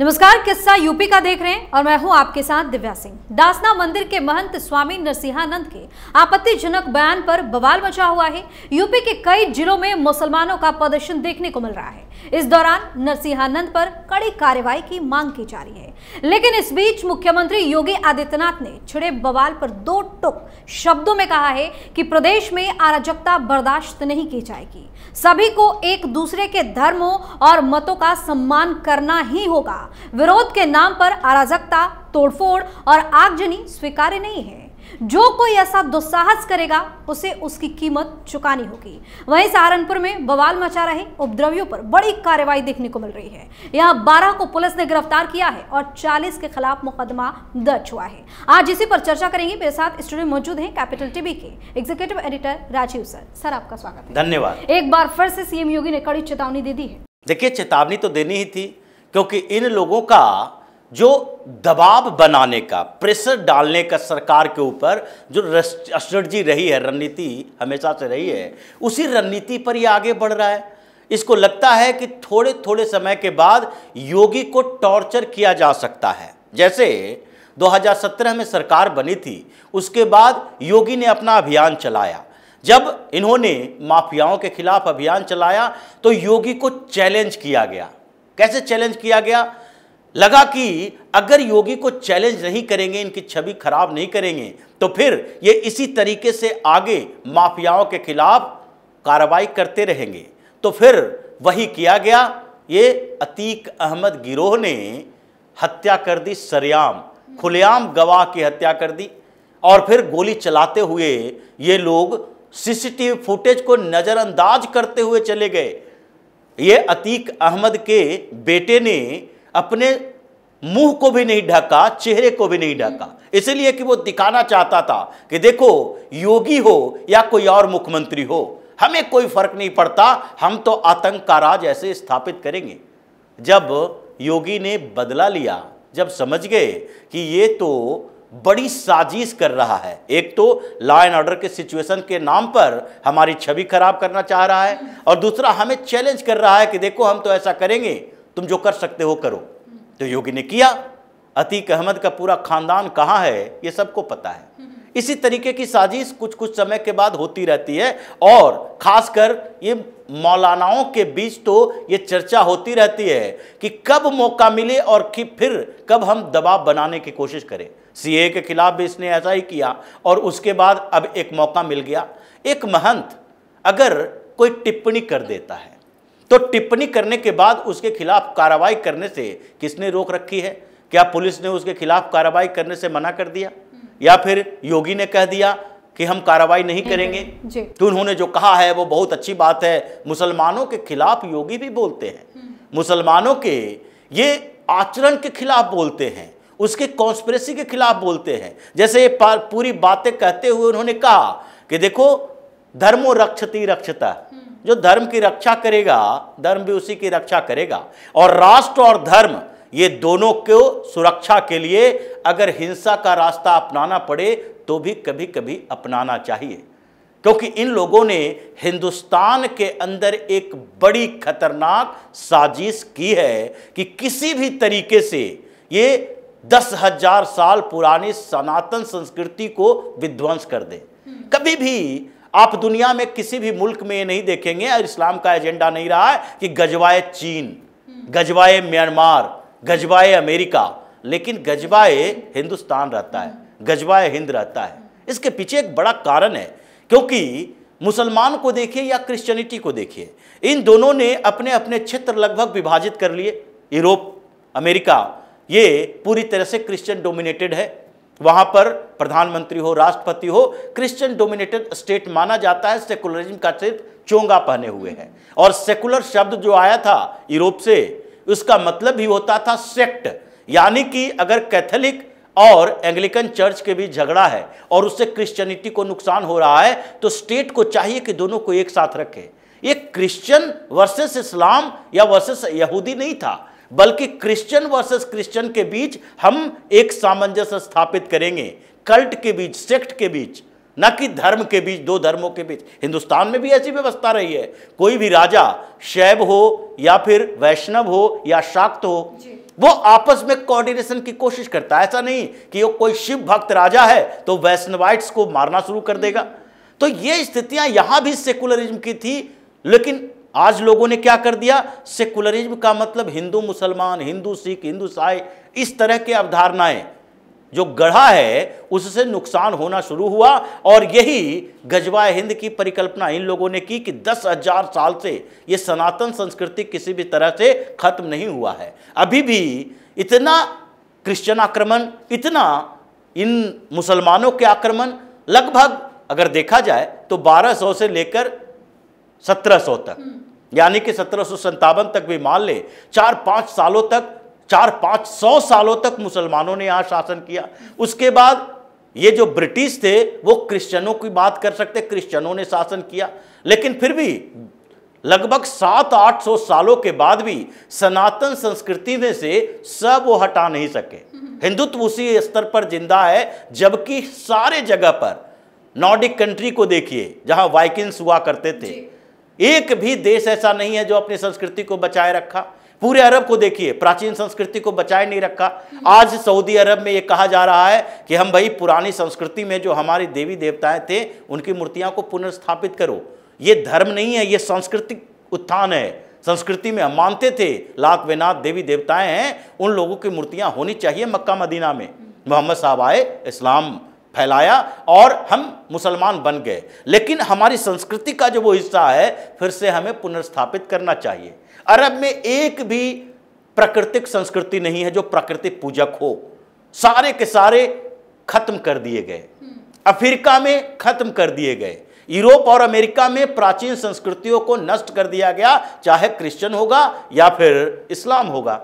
नमस्कार किस्सा यूपी का देख रहे हैं और मैं हूं आपके साथ दिव्या सिंह दासना मंदिर के महंत स्वामी नरसिंहानंद के आपत्तिजनक बयान पर बवाल मचा हुआ है यूपी के कई जिलों में मुसलमानों का प्रदर्शन देखने को मिल रहा है इस दौरान नरसिंहानंद पर कड़ी कार्रवाई की मांग की जा रही है लेकिन इस बीच मुख्यमंत्री योगी आदित्यनाथ ने छिड़े बवाल पर दो टुक शब्दों में कहा है कि प्रदेश में अराजकता बर्दाश्त नहीं की जाएगी सभी को एक दूसरे के धर्मों और मतों का सम्मान करना ही होगा विरोध के नाम पर अराजकता तोड़फोड़ और आगजनी स्वीकार्य नहीं है जो कोई ऐसा दुस्साहस करेगा उसे उसकी कीमत चुकानी होगी वहीं सहारनपुर में बवाल मचा रहे उपद्रवियों पर बड़ी कार्रवाई देखने को मिल रही है यहां बारह को पुलिस ने गिरफ्तार किया है और चालीस के खिलाफ मुकदमा दर्ज हुआ है आज इसी पर चर्चा करेंगे मेरे साथ स्टूडियो मौजूद है कैपिटल टीवी के executive editor Rajiv sir sir आपका स्वागत धन्यवाद एक बार फिर से सीएम योगी ने कड़ी चेतावनी दे दी है देखिए चेतावनी तो देनी ही थी क्योंकि इन लोगों का जो दबाव बनाने का प्रेशर डालने का सरकार के ऊपर जो स्ट्रेटजी रही है रणनीति हमेशा से रही है उसी रणनीति पर ये आगे बढ़ रहा है इसको लगता है कि थोड़े थोड़े समय के बाद योगी को टॉर्चर किया जा सकता है जैसे 2017 में सरकार बनी थी उसके बाद योगी ने अपना अभियान चलाया जब इन्होंने माफियाओं के खिलाफ अभियान चलाया तो योगी को चैलेंज किया गया कैसे चैलेंज किया गया लगा कि अगर योगी को चैलेंज नहीं करेंगे इनकी छवि खराब नहीं करेंगे तो फिर ये इसी तरीके से आगे माफियाओं के खिलाफ कार्रवाई करते रहेंगे तो फिर वही किया गया ये अतीक अहमद गिरोह ने हत्या कर दी सरयाम खुलेआम गवाह की हत्या कर दी और फिर गोली चलाते हुए ये लोग सीसीटीवी फुटेज को नज़रअंदाज करते हुए चले गए ये अतीक अहमद के बेटे ने अपने मुंह को भी नहीं ढका चेहरे को भी नहीं ढका इसलिए कि वो दिखाना चाहता था कि देखो योगी हो या कोई और मुख्यमंत्री हो हमें कोई फर्क नहीं पड़ता हम तो आतंक का राज ऐसे स्थापित करेंगे जब योगी ने बदला लिया जब समझ गए कि ये तो बड़ी साजिश कर रहा है एक तो लॉ एंड ऑर्डर के सिचुएशन के नाम पर हमारी छवि खराब करना चाह रहा है और दूसरा हमें चैलेंज कर रहा है कि देखो हम तो ऐसा करेंगे तुम जो कर सकते हो करो तो योगी ने किया अतीक अहमद का पूरा खानदान कहाँ है ये सबको पता है इसी तरीके की साजिश कुछ कुछ समय के बाद होती रहती है और खासकर ये मौलानाओं के बीच तो ये चर्चा होती रहती है कि कब मौका मिले और कि फिर कब हम दबाव बनाने की कोशिश करें सीए के खिलाफ भी इसने ऐसा ही किया और उसके बाद अब एक मौका मिल गया एक महंत अगर कोई टिप्पणी कर देता है तो टिप्पणी करने के बाद उसके खिलाफ कार्रवाई करने से किसने रोक रखी है क्या पुलिस ने उसके खिलाफ कार्रवाई करने से मना कर दिया या फिर योगी ने कह दिया कि हम कार्रवाई नहीं करेंगे तो उन्होंने जो कहा है वो बहुत अच्छी बात है मुसलमानों के खिलाफ योगी भी बोलते हैं हम्म। मुसलमानों के ये आचरण के खिलाफ बोलते हैं उसके कॉन्स्परेसी के खिलाफ बोलते हैं जैसे ये पूरी बातें कहते हुए उन्होंने कहा कि देखो धर्मो रक्षती रक्षता हम्म। जो धर्म की रक्षा करेगा धर्म भी उसी की रक्षा करेगा और राष्ट्र और धर्म ये दोनों को सुरक्षा के लिए अगर हिंसा का रास्ता अपनाना पड़े तो भी कभी कभी अपनाना चाहिए क्योंकि इन लोगों ने हिंदुस्तान के अंदर एक बड़ी खतरनाक साजिश की है कि किसी भी तरीके से ये दस हजार साल पुरानी सनातन संस्कृति को विध्वंस कर दे कभी भी आप दुनिया में किसी भी मुल्क में ये नहीं देखेंगे और इस्लाम का एजेंडा नहीं रहा है कि गजवाए चीन गजवाए म्यांमार गजवाए अमेरिका लेकिन गजवाए हिंदुस्तान रहता है गजवाए हिंद रहता है इसके पीछे एक बड़ा कारण है क्योंकि मुसलमान को देखिए या क्रिश्चियनिटी को देखिए इन दोनों ने अपने अपने क्षेत्र लगभग विभाजित कर लिए यूरोप अमेरिका ये पूरी तरह से क्रिश्चियन डोमिनेटेड है वहां पर प्रधानमंत्री हो राष्ट्रपति हो क्रिश्चियन डोमिनेटेड स्टेट माना जाता है सेकुलरिज्म का क्षेत्र चोंगा पहने हुए हैं और सेकुलर शब्द जो आया था यूरोप से उसका मतलब भी होता था सेक्ट यानी कि अगर कैथोलिक और एंग्लिकन चर्च के बीच झगड़ा है और उससे क्रिश्चियनिटी को नुकसान हो रहा है तो स्टेट को चाहिए कि दोनों को एक साथ रखे ये क्रिश्चियन वर्सेस इस्लाम या वर्सेस यहूदी नहीं था बल्कि क्रिश्चियन वर्सेस क्रिश्चियन के बीच हम एक सामंजस्य स्थापित करेंगे कल्ट के बीच सेक्ट के बीच न कि धर्म के बीच दो धर्मों के बीच हिंदुस्तान में भी ऐसी व्यवस्था रही है कोई भी राजा शैव हो या फिर वैष्णव हो या शाक्त हो वो आपस में कोऑर्डिनेशन की कोशिश करता है ऐसा नहीं कि वो कोई शिव भक्त राजा है तो वैष्णवाइट्स को मारना शुरू कर देगा तो ये स्थितियां यहां भी सेकुलरिज्म की थी लेकिन आज लोगों ने क्या कर दिया सेकुलरिज्म का मतलब हिंदू मुसलमान हिंदू सिख हिंदू साई इस तरह की अवधारणाएं जो गढ़ा है उससे नुकसान होना शुरू हुआ और यही गजवा हिंद की परिकल्पना इन लोगों ने की कि दस हजार साल से ये सनातन संस्कृति किसी भी तरह से खत्म नहीं हुआ है अभी भी इतना क्रिश्चियन आक्रमण इतना इन मुसलमानों के आक्रमण लगभग अगर देखा जाए तो 1200 से लेकर सौ तक हम्म। यानी कि सत्रह तक भी मान ले चार पाँच सालों तक चार पाँच सौ सालों तक मुसलमानों ने यहाँ शासन किया उसके बाद ये जो ब्रिटिश थे वो क्रिश्चियनों की बात कर सकते क्रिश्चियनों ने शासन किया लेकिन फिर भी लगभग सात आठ सौ सालों के बाद भी सनातन संस्कृति में से सब वो हटा नहीं सके हम्म। हिंदुत्व उसी स्तर पर जिंदा है जबकि सारे जगह पर नॉर्डिक कंट्री को देखिए जहां वाइकिंग्स हुआ करते थे एक भी देश ऐसा नहीं है जो अपनी संस्कृति को बचाए रखा पूरे अरब को देखिए प्राचीन संस्कृति को बचाए नहीं रखा आज सऊदी अरब में ये कहा जा रहा है कि हम भाई पुरानी संस्कृति में जो हमारे देवी देवताएं थे उनकी मूर्तियां को पुनर्स्थापित करो ये धर्म नहीं है ये सांस्कृतिक उत्थान है संस्कृति में हम मानते थे लाख वेनाथ देवी देवताएं हैं उन लोगों की मूर्तियां होनी चाहिए मक्का मदीना में मोहम्मद साहब आए इस्लाम फैलाया और हम मुसलमान बन गए लेकिन हमारी संस्कृति का जो वो हिस्सा है फिर से हमें पुनर्स्थापित करना चाहिए अरब में एक भी प्राकृतिक संस्कृति नहीं है जो प्राकृतिक पूजक हो सारे के सारे खत्म कर दिए गए हम्म। अफ्रीका में खत्म कर दिए गए यूरोप और अमेरिका में प्राचीन संस्कृतियों को नष्ट कर दिया गया चाहे क्रिश्चियन होगा या फिर इस्लाम होगा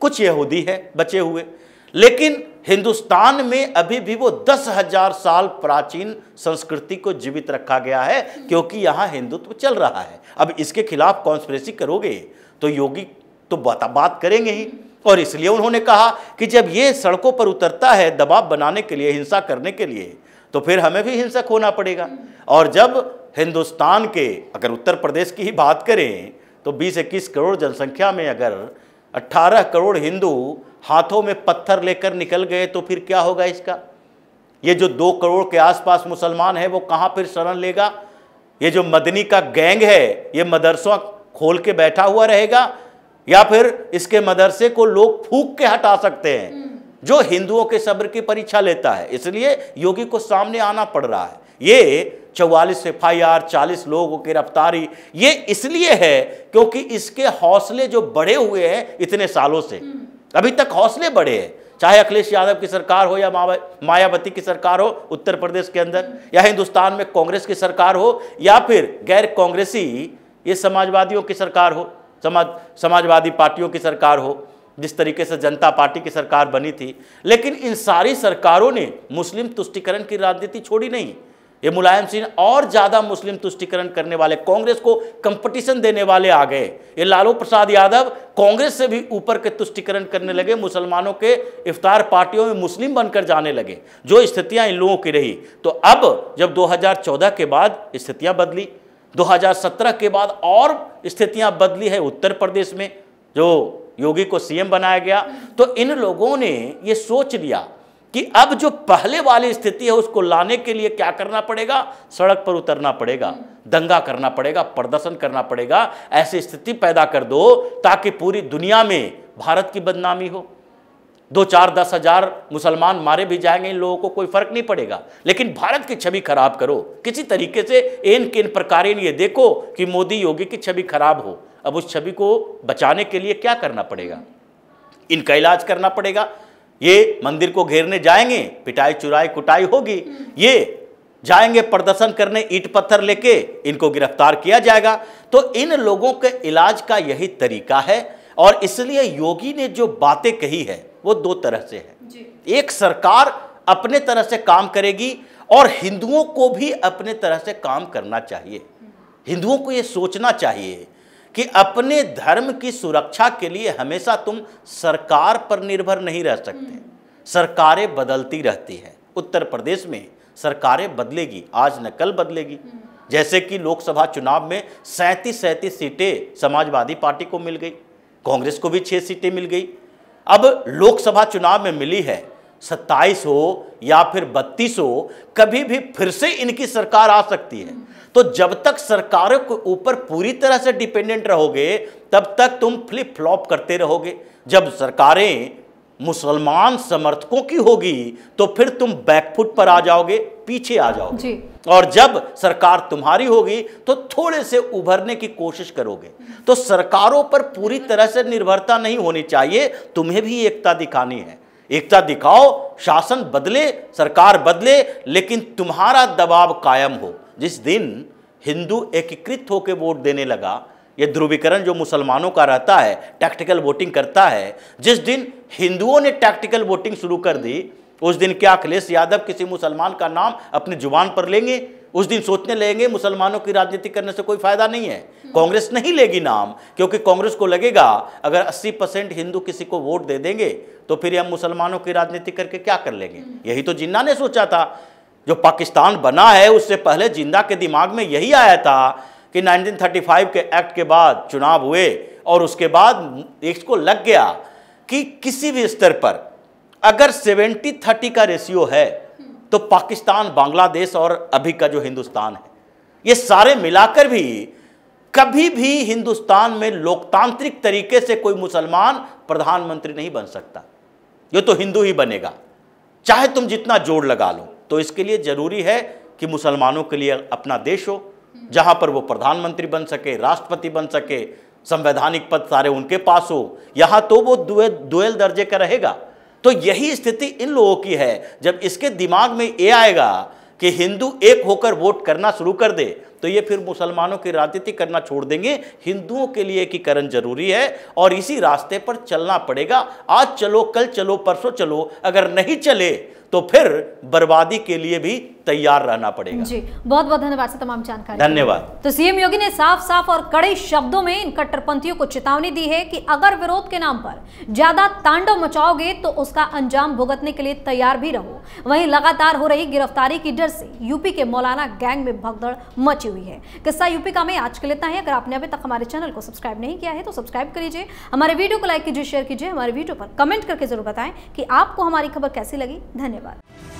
कुछ यहूदी है बचे हुए लेकिन हिंदुस्तान में अभी भी वो दस हजार साल प्राचीन संस्कृति को जीवित रखा गया है क्योंकि यहाँ हिंदुत्व चल रहा है अब इसके खिलाफ कॉन्स्परेसी करोगे तो योगी तो बात बात करेंगे ही और इसलिए उन्होंने कहा कि जब ये सड़कों पर उतरता है दबाव बनाने के लिए हिंसा करने के लिए तो फिर हमें भी हिंसक होना पड़ेगा और जब हिंदुस्तान के अगर उत्तर प्रदेश की ही बात करें तो बीस इक्कीस करोड़ जनसंख्या में अगर अट्ठारह करोड़ हिंदू हाथों में पत्थर लेकर निकल गए तो फिर क्या होगा इसका ये जो दो करोड़ के आसपास मुसलमान है वो कहाँ फिर शरण लेगा ये जो मदनी का गैंग है ये मदरसों खोल के बैठा हुआ रहेगा या फिर इसके मदरसे को लोग फूक के हटा सकते हैं हम्म। जो हिंदुओं के सब्र की परीक्षा लेता है इसलिए योगी को सामने आना पड़ रहा है ये चौवालीस एफ आई आर चालीस लोगों की गिरफ्तारी ये इसलिए है क्योंकि इसके हौसले जो बढ़े हुए हैं इतने सालों से हम्म। अभी तक हौसले बढ़े हैं चाहे अखिलेश यादव की सरकार हो या मायावती की सरकार हो उत्तर प्रदेश के अंदर हम्म। या हिंदुस्तान में कांग्रेस की सरकार हो या फिर गैर कांग्रेसी ये समाजवादियों की सरकार हो समाज समाजवादी पार्टियों की सरकार हो जिस तरीके से जनता पार्टी की सरकार बनी थी लेकिन इन सारी सरकारों ने मुस्लिम तुष्टिकरण की राजनीति छोड़ी नहीं ये मुलायम सिंह और ज़्यादा मुस्लिम तुष्टिकरण करने वाले कांग्रेस को कंपटीशन देने वाले आ गए ये लालू प्रसाद यादव कांग्रेस से भी ऊपर के तुष्टिकरण करने लगे मुसलमानों के इफ्तार पार्टियों में मुस्लिम बनकर जाने लगे जो स्थितियाँ इन लोगों की रही तो अब जब 2014 के बाद स्थितियाँ बदली 2017 के बाद और स्थितियाँ बदली है उत्तर प्रदेश में जो योगी को सीएम बनाया गया तो इन लोगों ने ये सोच लिया कि अब जो पहले वाली स्थिति है उसको लाने के लिए क्या करना पड़ेगा सड़क पर उतरना पड़ेगा दंगा करना पड़ेगा प्रदर्शन करना पड़ेगा ऐसी स्थिति पैदा कर दो ताकि पूरी दुनिया में भारत की बदनामी हो दो चार दस हजार मुसलमान मारे भी जाएंगे इन लोगों को कोई फर्क नहीं पड़ेगा लेकिन भारत की छवि खराब करो किसी तरीके से एन किन प्रकार ये देखो कि मोदी योगी की छवि खराब हो अब उस छवि को बचाने के लिए क्या करना पड़ेगा इनका इलाज करना पड़ेगा ये मंदिर को घेरने जाएंगे पिटाई चुराई कुटाई होगी ये जाएंगे प्रदर्शन करने ईट पत्थर लेके इनको गिरफ्तार किया जाएगा तो इन लोगों के इलाज का यही तरीका है और इसलिए योगी ने जो बातें कही है वो दो तरह से है एक सरकार अपने तरह से काम करेगी और हिंदुओं को भी अपने तरह से काम करना चाहिए हिंदुओं को ये सोचना चाहिए कि अपने धर्म की सुरक्षा के लिए हमेशा तुम सरकार पर निर्भर नहीं रह सकते सरकारें बदलती रहती हैं उत्तर प्रदेश में सरकारें बदलेगी आज न कल बदलेगी जैसे कि लोकसभा चुनाव में सैंतीस सैंतीस सीटें समाजवादी पार्टी को मिल गई कांग्रेस को भी छः सीटें मिल गई अब लोकसभा चुनाव में मिली है सत्ताईस हो या फिर बत्तीस हो कभी भी फिर से इनकी सरकार आ सकती है तो जब तक सरकारों के ऊपर पूरी तरह से डिपेंडेंट रहोगे तब तक तुम फ्लिप फ्लॉप करते रहोगे जब सरकारें मुसलमान समर्थकों की होगी तो फिर तुम बैकफुट पर आ जाओगे पीछे आ जाओगे और जब सरकार तुम्हारी होगी तो थोड़े से उभरने की कोशिश करोगे तो सरकारों पर पूरी तरह से निर्भरता नहीं होनी चाहिए तुम्हें भी एकता दिखानी है एकता दिखाओ शासन बदले सरकार बदले लेकिन तुम्हारा दबाव कायम हो जिस दिन हिंदू एकीकृत होकर वोट देने लगा ये ध्रुवीकरण जो मुसलमानों का रहता है टैक्टिकल वोटिंग करता है जिस दिन हिंदुओं ने टैक्टिकल वोटिंग शुरू कर दी उस दिन क्या अखिलेश यादव किसी मुसलमान का नाम अपनी जुबान पर लेंगे उस दिन सोचने लगेंगे मुसलमानों की राजनीति करने से कोई फायदा नहीं है कांग्रेस नहीं लेगी नाम क्योंकि कांग्रेस को लगेगा अगर 80 परसेंट हिंदू किसी को वोट दे देंगे तो फिर हम मुसलमानों की राजनीति करके क्या कर लेंगे यही तो जिन्ना ने सोचा था जो पाकिस्तान बना है उससे पहले जिंदा के दिमाग में यही आया था कि 1935 के एक्ट के बाद चुनाव हुए और उसके बाद इसको लग गया कि किसी भी स्तर पर अगर 70 30 का रेशियो है तो पाकिस्तान बांग्लादेश और अभी का जो हिंदुस्तान है ये सारे मिलाकर भी कभी भी हिंदुस्तान में लोकतांत्रिक तरीके से कोई मुसलमान प्रधानमंत्री नहीं बन सकता ये तो हिंदू ही बनेगा चाहे तुम जितना जोड़ लगा लो तो इसके लिए ज़रूरी है कि मुसलमानों के लिए अपना देश हो जहां पर वो प्रधानमंत्री बन सके राष्ट्रपति बन सके संवैधानिक पद सारे उनके पास हो यहां तो वो दुए दुएल दर्जे का रहेगा तो यही स्थिति इन लोगों की है जब इसके दिमाग में ये आएगा कि हिंदू एक होकर वोट करना शुरू कर दे तो ये फिर मुसलमानों की राजनीति करना छोड़ देंगे हिंदुओं के लिए एकीकरण जरूरी है और इसी रास्ते पर चलना पड़ेगा आज चलो कल चलो परसों चलो अगर नहीं चले तो फिर बर्बादी के लिए भी तैयार रहना पड़ेगा जी बहुत बहुत धन्यवाद तमाम जानकारी धन्यवाद तो सीएम योगी ने साफ साफ और कड़े शब्दों में इन कट्टरपंथियों को चेतावनी दी है कि अगर विरोध के नाम पर ज्यादा तांडव मचाओगे तो उसका अंजाम भुगतने के लिए तैयार भी रहो वहीं लगातार हो रही गिरफ्तारी की डर से यूपी के मौलाना गैंग में भगदड़ मची हुई है किस्सा यूपी का में आज के लेता है अगर आपने अभी तक हमारे चैनल को सब्सक्राइब नहीं किया है तो सब्सक्राइब कर लीजिए हमारे वीडियो को लाइक कीजिए शेयर कीजिए हमारे वीडियो पर कमेंट करके जरूर बताएं कि आपको हमारी खबर कैसी लगी धन्यवाद धन्यवाद